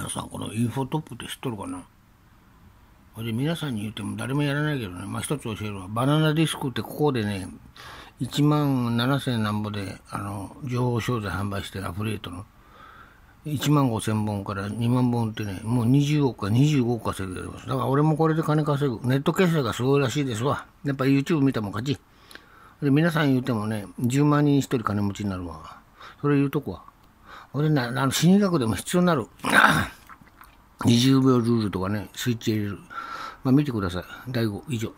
皆さんこの UFO トップって知っとるかなほいで皆さんに言っても誰もやらないけどね、まあ、一つ教えるわ。バナナディスクってここでね、1万7000なんぼで、あの、情報商材販売してアフリエイトの。1万5000本から2万本ってね、もう20億か25億稼ぐます。だから俺もこれで金稼ぐ。ネット決済がすごいらしいですわ。やっぱ YouTube 見たもん勝ち。で、皆さん言うてもね、10万人1人金持ちになるわ。それ言うとこは。ほんでね、あの心理学でも必要になる20秒ルールとかね、スイッチ入れる。まあ見てください。第5以上。